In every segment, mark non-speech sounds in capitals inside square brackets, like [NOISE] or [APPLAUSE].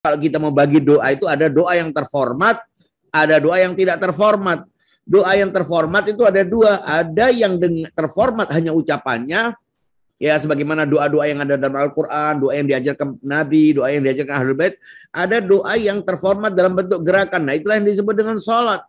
kalau kita mau bagi doa itu ada doa yang terformat, ada doa yang tidak terformat. Doa yang terformat itu ada dua, ada yang terformat hanya ucapannya, ya sebagaimana doa-doa yang ada dalam Al-Quran, doa yang diajarkan Nabi, doa yang diajarkan Ahlul Bait, ada doa yang terformat dalam bentuk gerakan. Nah itulah yang disebut dengan sholat.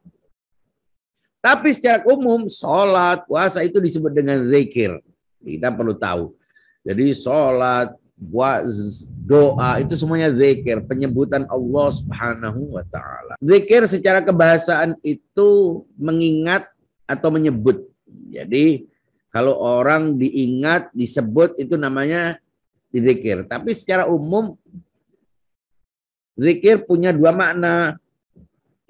Tapi secara umum sholat, puasa itu disebut dengan zikir. Kita perlu tahu. Jadi sholat, doa, itu semuanya zikir, penyebutan Allah Subhanahu wa taala. Zikir secara kebahasaan itu mengingat atau menyebut. Jadi kalau orang diingat, disebut itu namanya dizikir. Tapi secara umum zikir punya dua makna,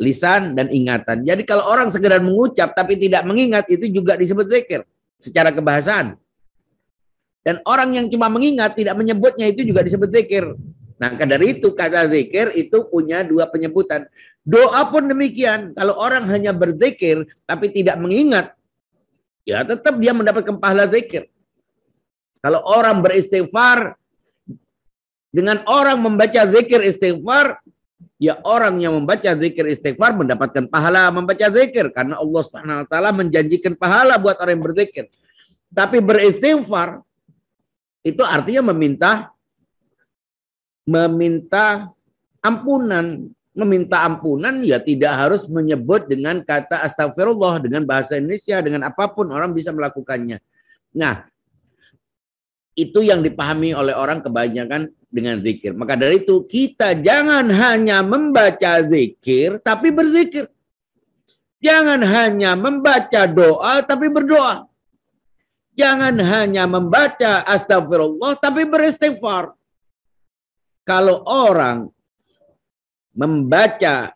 lisan dan ingatan. Jadi kalau orang segera mengucap tapi tidak mengingat itu juga disebut zikir secara kebahasaan. Dan orang yang cuma mengingat tidak menyebutnya itu juga disebut zikir. Nah, dari itu kata zikir itu punya dua penyebutan. Doa pun demikian. Kalau orang hanya berzikir tapi tidak mengingat, ya tetap dia mendapatkan pahala zikir. Kalau orang beristighfar dengan orang membaca zikir istighfar, ya orang yang membaca zikir istighfar mendapatkan pahala membaca zikir karena Allah Subhanahu wa taala menjanjikan pahala buat orang yang berzikir. Tapi beristighfar itu artinya meminta meminta ampunan. Meminta ampunan ya tidak harus menyebut dengan kata astagfirullah, dengan bahasa Indonesia, dengan apapun orang bisa melakukannya. Nah, itu yang dipahami oleh orang kebanyakan dengan zikir. Maka dari itu kita jangan hanya membaca zikir tapi berzikir. Jangan hanya membaca doa tapi berdoa. Jangan hanya membaca astagfirullah, tapi beristighfar. Kalau orang membaca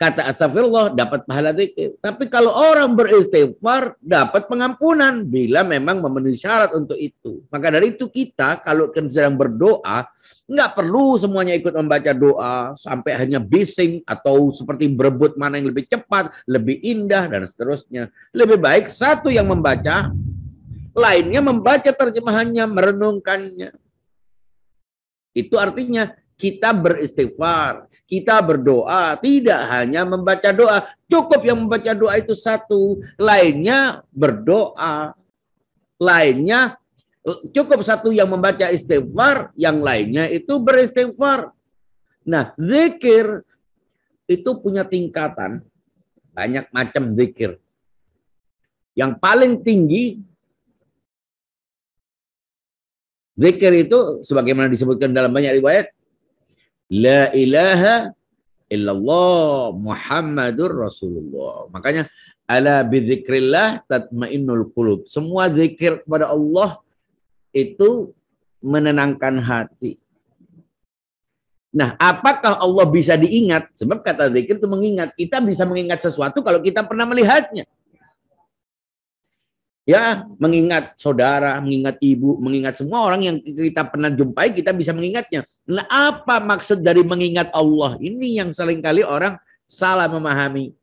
kata astagfirullah dapat pahala zikir. Tapi kalau orang beristighfar dapat pengampunan bila memang memenuhi syarat untuk itu. Maka dari itu kita kalau sedang berdoa nggak perlu semuanya ikut membaca doa sampai hanya bising atau seperti berebut mana yang lebih cepat, lebih indah dan seterusnya. Lebih baik satu yang membaca lainnya membaca terjemahannya, merenungkannya. Itu artinya kita beristighfar, kita berdoa, tidak hanya membaca doa. Cukup yang membaca doa itu satu, lainnya berdoa. Lainnya cukup satu yang membaca istighfar, yang lainnya itu beristighfar. Nah, zikir itu punya tingkatan banyak macam zikir. Yang paling tinggi Zikir itu sebagaimana disebutkan dalam banyak riwayat la ilaha illallah Muhammadur Rasulullah. Makanya ala bizikrillah tatmainnul qulub. Semua zikir kepada Allah itu menenangkan hati. Nah, apakah Allah bisa diingat? Sebab kata zikir itu mengingat. Kita bisa mengingat sesuatu kalau kita pernah melihatnya. Ya, mengingat saudara, mengingat ibu, mengingat semua orang yang kita pernah jumpai, kita bisa mengingatnya. Nah, apa maksud dari mengingat Allah? Ini yang seringkali orang salah memahami.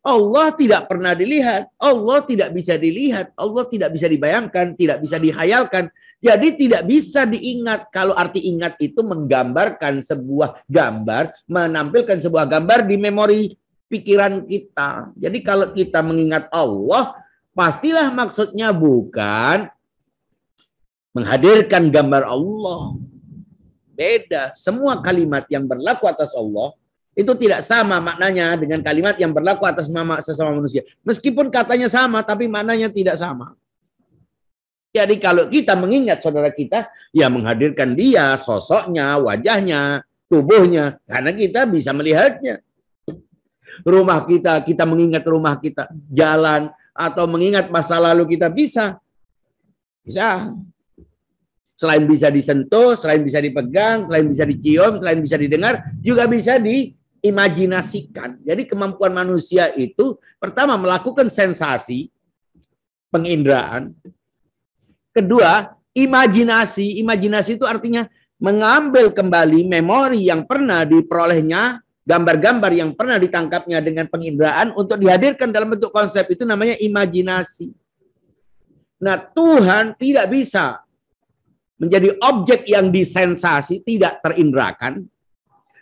Allah tidak pernah dilihat, Allah tidak bisa dilihat, Allah tidak bisa dibayangkan, tidak bisa dihayalkan. Jadi tidak bisa diingat kalau arti ingat itu menggambarkan sebuah gambar, menampilkan sebuah gambar di memori pikiran kita. Jadi kalau kita mengingat Allah, Pastilah maksudnya bukan menghadirkan gambar Allah. Beda. Semua kalimat yang berlaku atas Allah itu tidak sama maknanya dengan kalimat yang berlaku atas mama, sesama manusia. Meskipun katanya sama, tapi maknanya tidak sama. Jadi kalau kita mengingat saudara kita, ya menghadirkan dia, sosoknya, wajahnya, tubuhnya. Karena kita bisa melihatnya. Rumah kita, kita mengingat rumah kita. Jalan, atau mengingat masa lalu kita bisa. Bisa. Selain bisa disentuh, selain bisa dipegang, selain bisa dicium, selain bisa didengar, juga bisa diimajinasikan. Jadi kemampuan manusia itu pertama melakukan sensasi, penginderaan. Kedua, imajinasi. Imajinasi itu artinya mengambil kembali memori yang pernah diperolehnya gambar-gambar yang pernah ditangkapnya dengan penginderaan untuk dihadirkan dalam bentuk konsep itu namanya imajinasi. Nah, Tuhan tidak bisa menjadi objek yang disensasi, tidak terindrakan,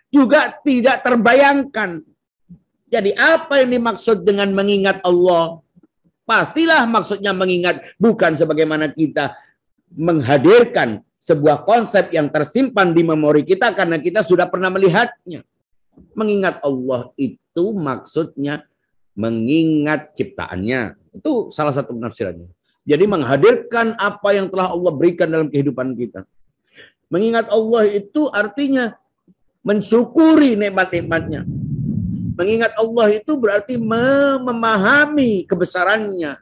juga tidak terbayangkan. Jadi apa yang dimaksud dengan mengingat Allah? Pastilah maksudnya mengingat bukan sebagaimana kita menghadirkan sebuah konsep yang tersimpan di memori kita karena kita sudah pernah melihatnya. Mengingat Allah itu maksudnya mengingat ciptaannya. Itu salah satu penafsirannya. Jadi menghadirkan apa yang telah Allah berikan dalam kehidupan kita. Mengingat Allah itu artinya mensyukuri nikmat-nikmatnya. Mengingat Allah itu berarti memahami kebesarannya.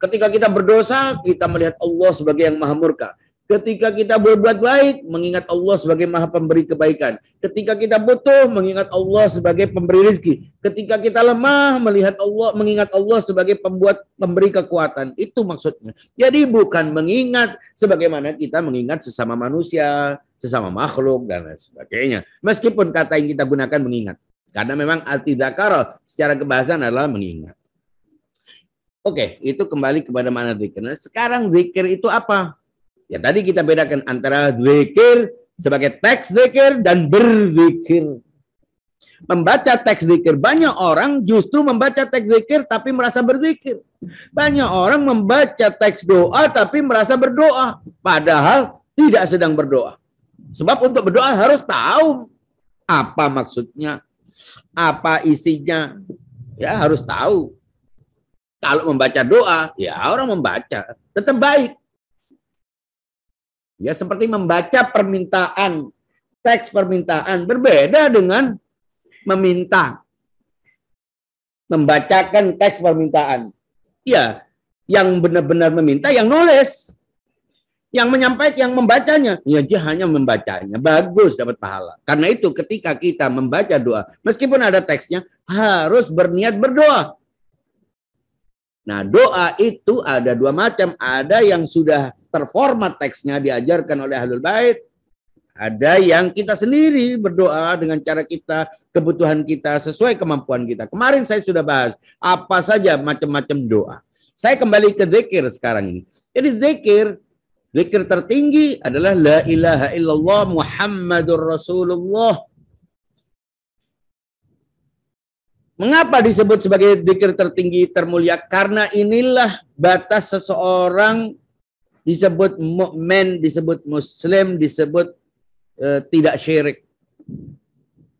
Ketika kita berdosa, kita melihat Allah sebagai yang maha murka. Ketika kita berbuat baik, mengingat Allah sebagai maha pemberi kebaikan. Ketika kita butuh, mengingat Allah sebagai pemberi rezeki Ketika kita lemah, melihat Allah, mengingat Allah sebagai pembuat pemberi kekuatan. Itu maksudnya. Jadi bukan mengingat sebagaimana kita mengingat sesama manusia, sesama makhluk, dan lain sebagainya. Meskipun kata yang kita gunakan mengingat. Karena memang arti dakar secara kebahasaan adalah mengingat. Oke, itu kembali kepada mana zikir. Nah, sekarang zikir itu apa? Ya tadi kita bedakan antara zikir sebagai teks zikir dan berzikir. Membaca teks zikir. Banyak orang justru membaca teks zikir tapi merasa berzikir. Banyak orang membaca teks doa tapi merasa berdoa. Padahal tidak sedang berdoa. Sebab untuk berdoa harus tahu apa maksudnya, apa isinya. Ya harus tahu. Kalau membaca doa, ya orang membaca. Tetap baik Ya seperti membaca permintaan, teks permintaan berbeda dengan meminta. Membacakan teks permintaan. Ya, yang benar-benar meminta yang nulis. Yang menyampaikan, yang membacanya. Ya dia hanya membacanya. Bagus dapat pahala. Karena itu ketika kita membaca doa, meskipun ada teksnya, harus berniat berdoa. Nah, doa itu ada dua macam. Ada yang sudah terformat teksnya diajarkan oleh Ahlul Bait. Ada yang kita sendiri berdoa dengan cara kita, kebutuhan kita, sesuai kemampuan kita. Kemarin saya sudah bahas apa saja macam-macam doa. Saya kembali ke zikir sekarang ini. Jadi zikir, zikir tertinggi adalah la ilaha illallah Muhammadur Rasulullah Mengapa disebut sebagai zikir tertinggi termulia? Karena inilah batas seseorang disebut mukmin, disebut muslim, disebut e, tidak syirik.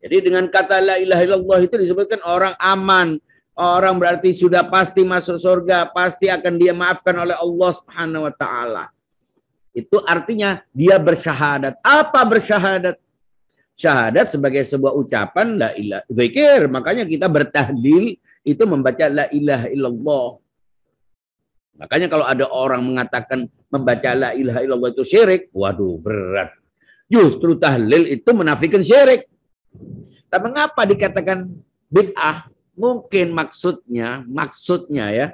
Jadi dengan kata la ilaha illallah itu disebutkan orang aman, orang berarti sudah pasti masuk surga, pasti akan dia maafkan oleh Allah Subhanahu wa taala. Itu artinya dia bersyahadat. Apa bersyahadat? syahadat sebagai sebuah ucapan la ilah zikir makanya kita bertahlil itu membaca la ilaha illallah makanya kalau ada orang mengatakan membaca la ilaha illallah itu syirik waduh berat justru tahlil itu menafikan syirik tapi mengapa dikatakan bid'ah mungkin maksudnya maksudnya ya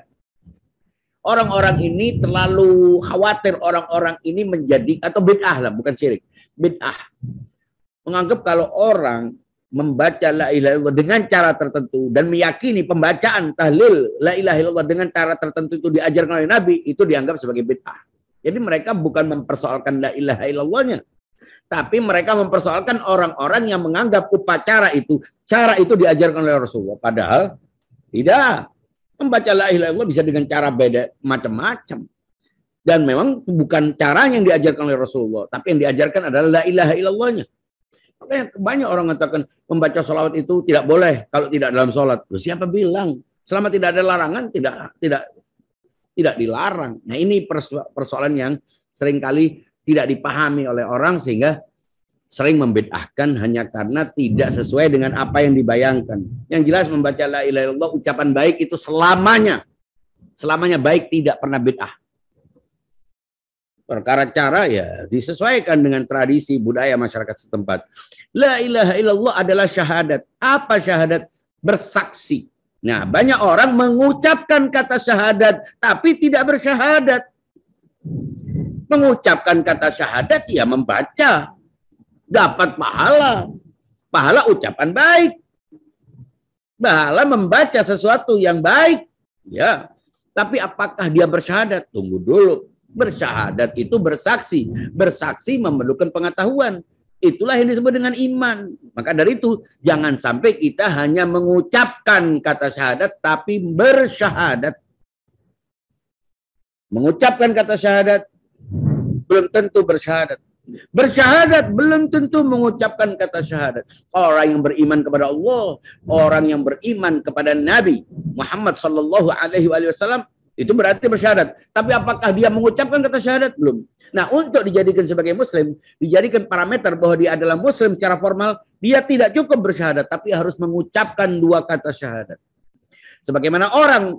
orang-orang ini terlalu khawatir orang-orang ini menjadi atau bid'ah lah bukan syirik bid'ah menganggap kalau orang membaca la ilaha illallah dengan cara tertentu dan meyakini pembacaan tahlil la ilaha illallah dengan cara tertentu itu diajarkan oleh Nabi itu dianggap sebagai bid'ah. Jadi mereka bukan mempersoalkan la ilaha illallahnya, tapi mereka mempersoalkan orang-orang yang menganggap upacara itu cara itu diajarkan oleh Rasulullah padahal tidak. Membaca la ilaha illallah bisa dengan cara beda macam-macam. Dan memang bukan cara yang diajarkan oleh Rasulullah, tapi yang diajarkan adalah la ilaha illallahnya banyak orang mengatakan membaca sholawat itu tidak boleh kalau tidak dalam sholat. Loh, siapa bilang? Selama tidak ada larangan, tidak tidak tidak dilarang. Nah ini persoalan yang seringkali tidak dipahami oleh orang sehingga sering membedahkan hanya karena tidak sesuai dengan apa yang dibayangkan. Yang jelas membaca la ilaha illallah ucapan baik itu selamanya selamanya baik tidak pernah bedah. Perkara cara ya disesuaikan dengan tradisi budaya masyarakat setempat. La ilaha illallah adalah syahadat. Apa syahadat? Bersaksi. Nah, banyak orang mengucapkan kata syahadat tapi tidak bersyahadat. Mengucapkan kata syahadat ya membaca. Dapat pahala. Pahala ucapan baik. Pahala membaca sesuatu yang baik. Ya. Tapi apakah dia bersyahadat? Tunggu dulu Bersyahadat itu bersaksi. Bersaksi memerlukan pengetahuan. Itulah yang disebut dengan iman. Maka dari itu, jangan sampai kita hanya mengucapkan kata syahadat, tapi bersyahadat. Mengucapkan kata syahadat, belum tentu bersyahadat. Bersyahadat belum tentu mengucapkan kata syahadat. Orang yang beriman kepada Allah, orang yang beriman kepada Nabi Muhammad Sallallahu Alaihi Wasallam itu berarti bersyahadat. Tapi apakah dia mengucapkan kata syahadat? Belum. Nah, untuk dijadikan sebagai muslim, dijadikan parameter bahwa dia adalah muslim secara formal, dia tidak cukup bersyahadat, tapi harus mengucapkan dua kata syahadat. Sebagaimana orang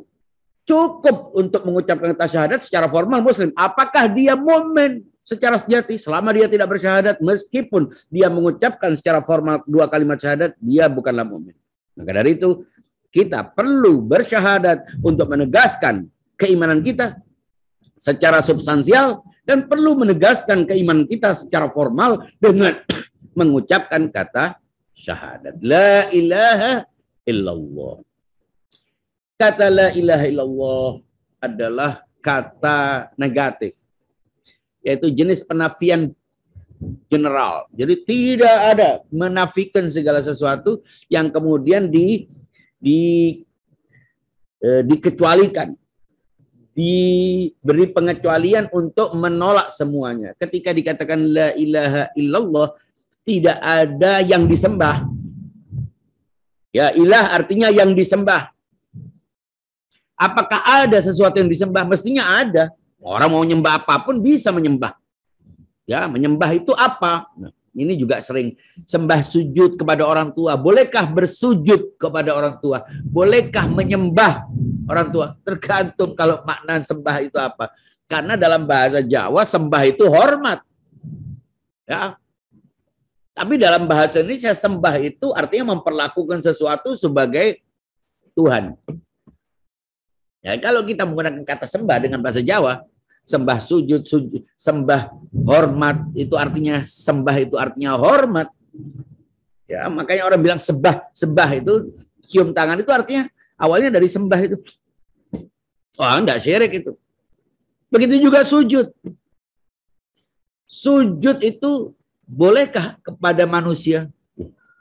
cukup untuk mengucapkan kata syahadat secara formal muslim. Apakah dia momen secara sejati selama dia tidak bersyahadat meskipun dia mengucapkan secara formal dua kalimat syahadat, dia bukanlah momen. Maka dari itu kita perlu bersyahadat untuk menegaskan keimanan kita secara substansial dan perlu menegaskan keimanan kita secara formal dengan [CLEARS THROAT] mengucapkan kata syahadat la ilaha illallah. Kata la ilaha illallah adalah kata negatif yaitu jenis penafian general. Jadi tidak ada menafikan segala sesuatu yang kemudian di di eh, dikecualikan diberi pengecualian untuk menolak semuanya. Ketika dikatakan la ilaha illallah, tidak ada yang disembah. Ya ilah artinya yang disembah. Apakah ada sesuatu yang disembah? Mestinya ada. Orang mau nyembah apapun bisa menyembah. Ya, menyembah itu apa? Nah, ini juga sering sembah sujud kepada orang tua. Bolehkah bersujud kepada orang tua? Bolehkah menyembah orang tua? Tergantung kalau makna sembah itu apa. Karena dalam bahasa Jawa sembah itu hormat. Ya. Tapi dalam bahasa Indonesia sembah itu artinya memperlakukan sesuatu sebagai Tuhan. Ya, kalau kita menggunakan kata sembah dengan bahasa Jawa, sembah sujud, sujud sembah hormat itu artinya sembah itu artinya hormat. Ya, makanya orang bilang sembah, sembah itu cium tangan itu artinya awalnya dari sembah itu. Oh, enggak syirik itu. Begitu juga sujud. Sujud itu bolehkah kepada manusia?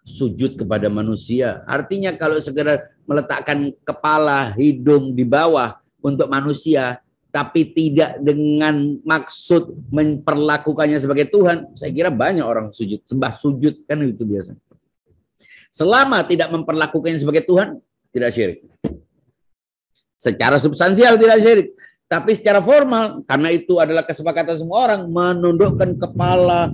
Sujud kepada manusia. Artinya kalau segera meletakkan kepala, hidung di bawah untuk manusia, tapi tidak dengan maksud memperlakukannya sebagai Tuhan, saya kira banyak orang sujud, sembah sujud kan itu biasa. Selama tidak memperlakukannya sebagai Tuhan, tidak syirik. Secara substansial tidak syirik, tapi secara formal karena itu adalah kesepakatan semua orang menundukkan kepala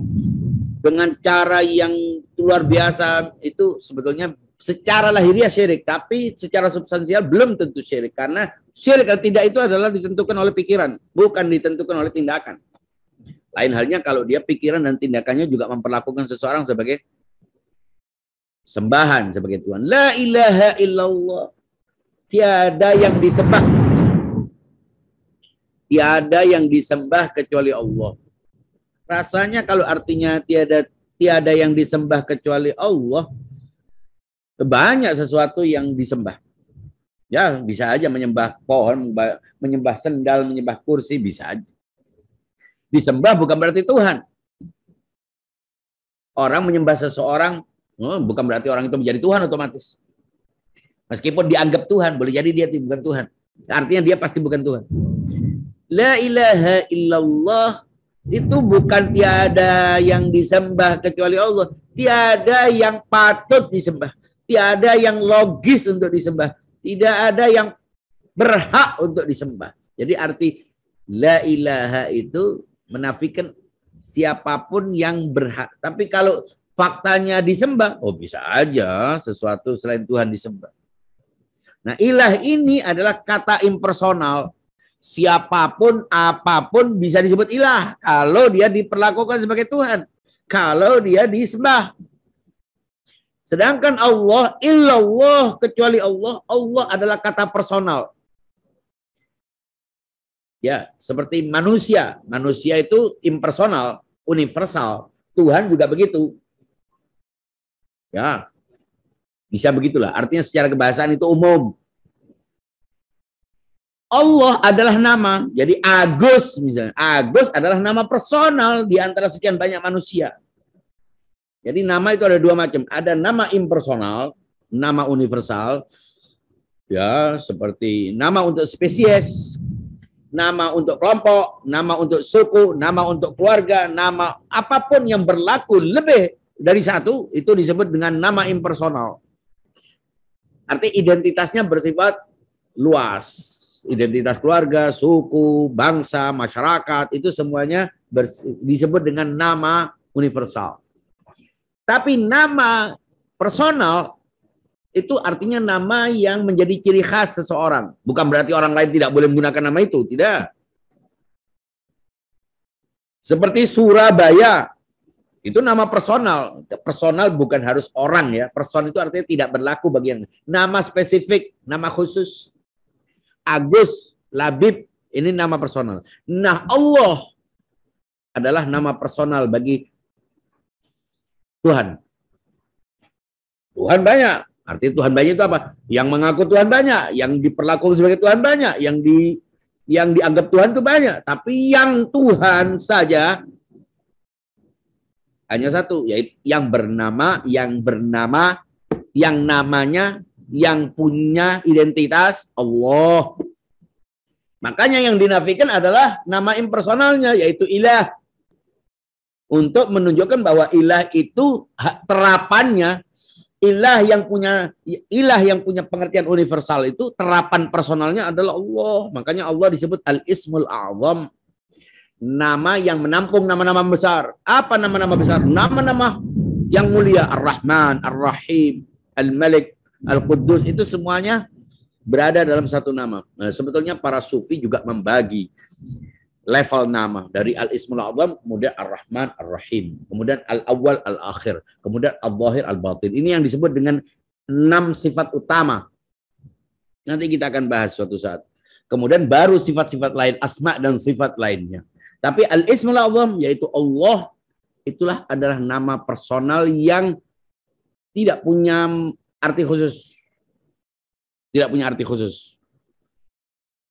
dengan cara yang luar biasa itu sebetulnya secara lahiriah syirik, tapi secara substansial belum tentu syirik karena syirik atau tidak itu adalah ditentukan oleh pikiran, bukan ditentukan oleh tindakan. Lain halnya kalau dia pikiran dan tindakannya juga memperlakukan seseorang sebagai sembahan sebagai Tuhan. La ilaha illallah. Tiada yang disembah. Tiada yang disembah kecuali Allah. Rasanya kalau artinya tiada tiada yang disembah kecuali Allah, banyak sesuatu yang disembah. Ya, bisa aja menyembah pohon, menyembah, sendal, menyembah kursi, bisa aja. Disembah bukan berarti Tuhan. Orang menyembah seseorang oh, bukan berarti orang itu menjadi Tuhan otomatis. Meskipun dianggap Tuhan, boleh jadi dia bukan Tuhan. Artinya dia pasti bukan Tuhan. La ilaha illallah itu bukan tiada yang disembah kecuali Allah. Tiada yang patut disembah. Tidak ada yang logis untuk disembah. Tidak ada yang berhak untuk disembah. Jadi arti la ilaha itu menafikan siapapun yang berhak. Tapi kalau faktanya disembah, oh bisa aja sesuatu selain Tuhan disembah. Nah ilah ini adalah kata impersonal. Siapapun, apapun bisa disebut ilah. Kalau dia diperlakukan sebagai Tuhan. Kalau dia disembah. Sedangkan Allah, illallah kecuali Allah, Allah adalah kata personal. Ya, seperti manusia. Manusia itu impersonal, universal. Tuhan juga begitu. Ya, bisa begitulah. Artinya secara kebahasaan itu umum. Allah adalah nama. Jadi Agus misalnya. Agus adalah nama personal di antara sekian banyak manusia. Jadi nama itu ada dua macam. Ada nama impersonal, nama universal, ya seperti nama untuk spesies, nama untuk kelompok, nama untuk suku, nama untuk keluarga, nama apapun yang berlaku lebih dari satu itu disebut dengan nama impersonal. Arti identitasnya bersifat luas. Identitas keluarga, suku, bangsa, masyarakat itu semuanya disebut dengan nama universal. Tapi nama personal itu artinya nama yang menjadi ciri khas seseorang. Bukan berarti orang lain tidak boleh menggunakan nama itu, tidak. Seperti Surabaya, itu nama personal. Personal bukan harus orang ya. Person itu artinya tidak berlaku bagi yang nama spesifik, nama khusus. Agus, Labib, ini nama personal. Nah Allah adalah nama personal bagi Tuhan. Tuhan banyak. Artinya Tuhan banyak itu apa? Yang mengaku Tuhan banyak, yang diperlakukan sebagai Tuhan banyak, yang di yang dianggap Tuhan itu banyak, tapi yang Tuhan saja hanya satu, yaitu yang bernama, yang bernama, yang namanya, yang punya identitas Allah. Makanya yang dinafikan adalah nama impersonalnya, yaitu ilah untuk menunjukkan bahwa ilah itu terapannya ilah yang punya ilah yang punya pengertian universal itu terapan personalnya adalah Allah. Makanya Allah disebut al-ismul awam Nama yang menampung nama-nama besar. Apa nama-nama besar? Nama-nama yang mulia Ar-Rahman, Ar-Rahim, Al-Malik, Al-Quddus itu semuanya berada dalam satu nama. Nah, sebetulnya para sufi juga membagi level nama dari al ismul azam kemudian ar rahman ar rahim kemudian al awal al akhir kemudian al zahir al batin ini yang disebut dengan enam sifat utama nanti kita akan bahas suatu saat kemudian baru sifat-sifat lain asma dan sifat lainnya tapi al ismul azam yaitu Allah itulah adalah nama personal yang tidak punya arti khusus tidak punya arti khusus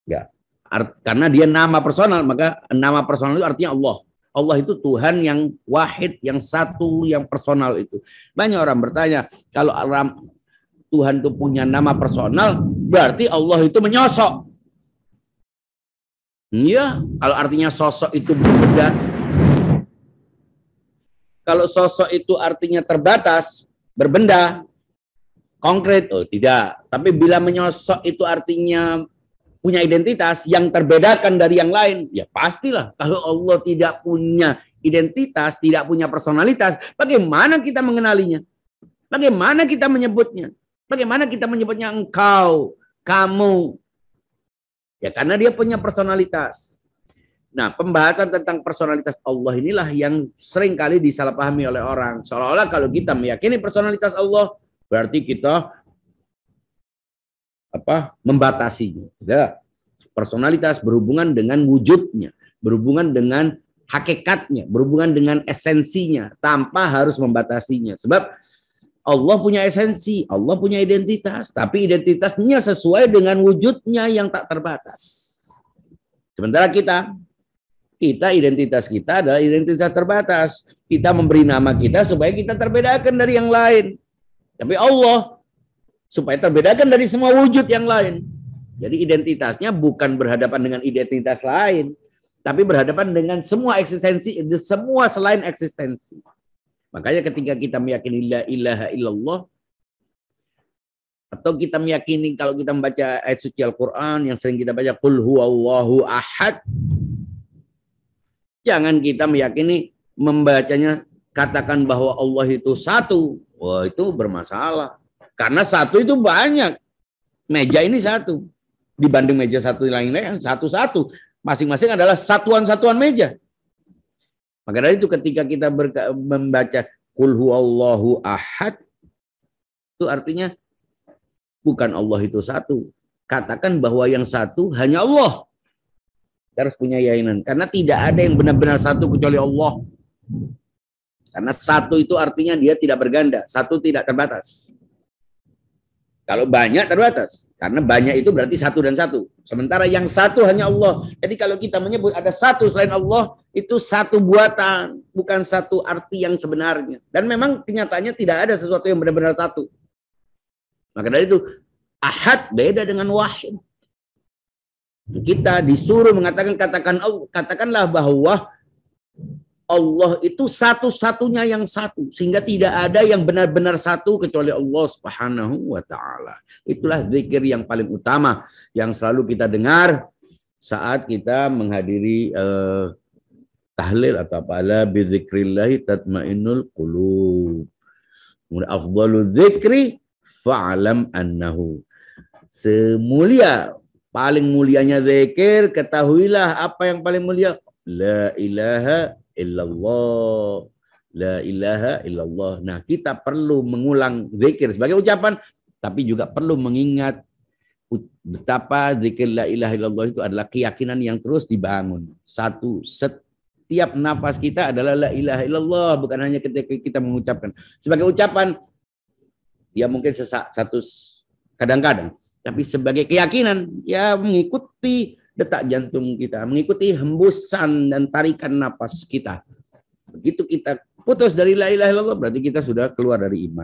enggak ya. Art, karena dia nama personal, maka nama personal itu artinya Allah. Allah itu Tuhan yang wahid, yang satu, yang personal itu. Banyak orang bertanya, kalau Tuhan itu punya nama personal, berarti Allah itu menyosok. Ya, kalau artinya sosok itu berbeda. Kalau sosok itu artinya terbatas, berbenda, konkret, oh tidak. Tapi bila menyosok itu artinya punya identitas yang terbedakan dari yang lain. Ya pastilah kalau Allah tidak punya identitas, tidak punya personalitas, bagaimana kita mengenalinya? Bagaimana kita menyebutnya? Bagaimana kita menyebutnya engkau, kamu? Ya karena dia punya personalitas. Nah, pembahasan tentang personalitas Allah inilah yang seringkali disalahpahami oleh orang. Seolah-olah kalau kita meyakini personalitas Allah, berarti kita apa membatasinya. Ya. Personalitas berhubungan dengan wujudnya, berhubungan dengan hakikatnya, berhubungan dengan esensinya tanpa harus membatasinya. Sebab Allah punya esensi, Allah punya identitas, tapi identitasnya sesuai dengan wujudnya yang tak terbatas. Sementara kita, kita identitas kita adalah identitas terbatas. Kita memberi nama kita supaya kita terbedakan dari yang lain. Tapi Allah supaya terbedakan dari semua wujud yang lain. Jadi identitasnya bukan berhadapan dengan identitas lain, tapi berhadapan dengan semua eksistensi, semua selain eksistensi. Makanya ketika kita meyakini la ilaha illallah, atau kita meyakini kalau kita membaca ayat suci Al-Quran yang sering kita baca, Qul huwallahu ahad, jangan kita meyakini membacanya katakan bahwa Allah itu satu. Wah itu bermasalah. Karena satu itu banyak. Meja ini satu. Dibanding meja satu lainnya satu-satu. Masing-masing adalah satuan-satuan meja. Maka dari itu ketika kita membaca Kul Allahu ahad. Itu artinya bukan Allah itu satu. Katakan bahwa yang satu hanya Allah. Kita harus punya yainan. Karena tidak ada yang benar-benar satu kecuali Allah. Karena satu itu artinya dia tidak berganda. Satu tidak terbatas. Kalau banyak terbatas, karena banyak itu berarti satu dan satu. Sementara yang satu hanya Allah. Jadi kalau kita menyebut ada satu selain Allah, itu satu buatan, bukan satu arti yang sebenarnya. Dan memang kenyataannya tidak ada sesuatu yang benar-benar satu. Maka dari itu, ahad beda dengan wahid. Kita disuruh mengatakan katakan katakanlah bahwa Allah itu satu-satunya yang satu sehingga tidak ada yang benar-benar satu kecuali Allah Subhanahu wa taala. Itulah zikir yang paling utama yang selalu kita dengar saat kita menghadiri uh, tahlil atau apa bi bizikrillah tatmainnul qulub. Kemudian afdalu dzikri fa'lam annahu. Semulia paling mulianya zikir ketahuilah apa yang paling mulia la ilaha illallah. La ilaha illallah. Nah, kita perlu mengulang zikir sebagai ucapan, tapi juga perlu mengingat betapa zikir la ilaha illallah itu adalah keyakinan yang terus dibangun. Satu setiap nafas kita adalah la ilaha illallah, bukan hanya ketika kita mengucapkan. Sebagai ucapan ya mungkin sesak, satu kadang-kadang, tapi sebagai keyakinan ya mengikuti detak jantung kita, mengikuti hembusan dan tarikan napas kita. Begitu kita putus dari la ilaha illallah berarti kita sudah keluar dari iman.